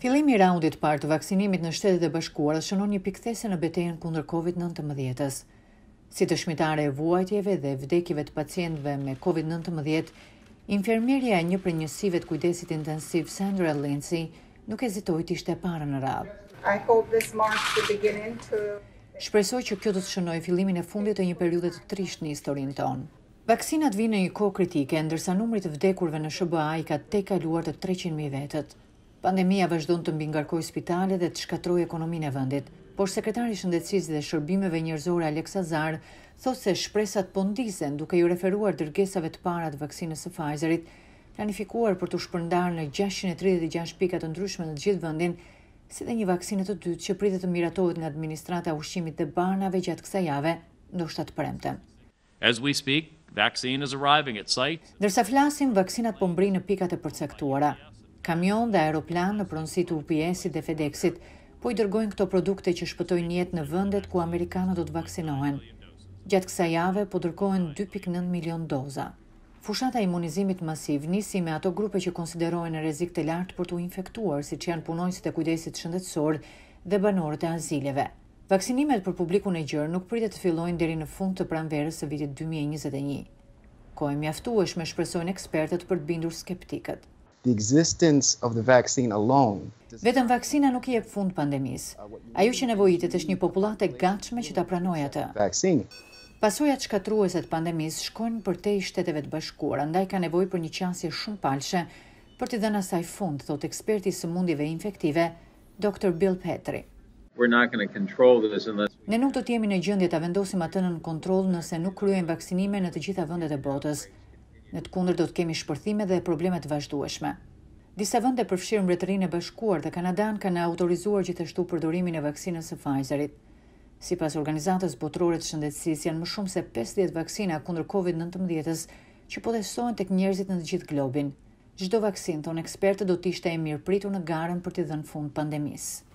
Fillimi i raundit parë të vaksinimit në Shtetet e Bashkuara shënon një pikthese në betejën kundër COVID-19-s. Si dëshmitare e vuajtjeve dhe vdekjeve të pacientëve me COVID-19, infermierja e një për njësive të kujdesit intensiv Sandra Lindsay nuk hezitoi të ishte para në radhë. Shpresoj që kjo të të shënoj fillimin e fundit të një periudet të trisht një historin tonë. Vaksinat vinë në një kohë kritike, ndërsa numrit të vdekurve në SBA i ka te kaluar të 300.000 vetët. Pandemia vazhdon të mbingarkoj spitalet dhe të shkatërrojë ekonominë e vendit, por sekretari i shëndetësisë dhe shërbimeve njerëzore Alexa Zar thos se shpresat po ndizen duke i referuar dërgesave të para të vaksinës së Pfizerit, planifikuar për të shpërndarë në 636 pika të ndryshme në gjithë vendin, si dhe një vaksinë të dytë që pritet të miratohet nga administrata e ushqimit dhe barnave gjatë kësaj jave, ndoshta të premte. As we speak, vaccine is arriving at site. Dërsa flasim, vaksinat po mbrinë në pikat e përcaktuara kamion dhe aeroplan në pronësi të UPS-it dhe FedEx-it, po i dërgojnë këto produkte që shpëtojnë jetë në vendet ku Amerikanët do të vaksinohen. Gjatë kësa jave, po dërgojnë 2.9 milion doza. Fushata imunizimit masiv nisi me ato grupe që konsiderojnë në rezik të lartë për të infektuar, si që janë punojnësit e kujdesit shëndetësor dhe banorët e azileve. Vaksinimet për publikun e gjërë nuk pritet të fillojnë deri në fund të pranverës së vitit 2021. Kojë mjaftueshme shpresojnë ekspertët për të bindur skeptikët the existence of the vaccine alone. Vetëm vaksina nuk i jep fund pandemisë. Ajo që nevojitet është një popullatë gatshme që ta pranojë atë. Pasojat shkatruese të pandemisë shkojnë për te i shteteve të bashkuara, ndaj ka nevojë për një qasje shumë palshe për të dhënë asaj fund, thot eksperti së sëmundjeve infektive, Dr. Bill Petri. We're not going to control this unless Ne nuk do të jemi në gjendje ta vendosim atë nën kontroll nëse nuk kryejmë vaksinime në të gjitha vendet e botës. Në të kundër do të kemi shpërthime dhe probleme të vazhdueshme. Disa vende përfshirë Mbretërinë e Bashkuar dhe Kanadan kanë autorizuar gjithashtu përdorimin e vaksinës e Pfizerit. Sipas Organizatës Botërore të Shëndetësisë, janë më shumë se 50 vaksina kundër covid 19 që po testohen tek njerëzit në të gjithë globin. Çdo vaksinë, ton ekspertët, do të ishte e mirëpritur në garën për të dhënë fund pandemisë.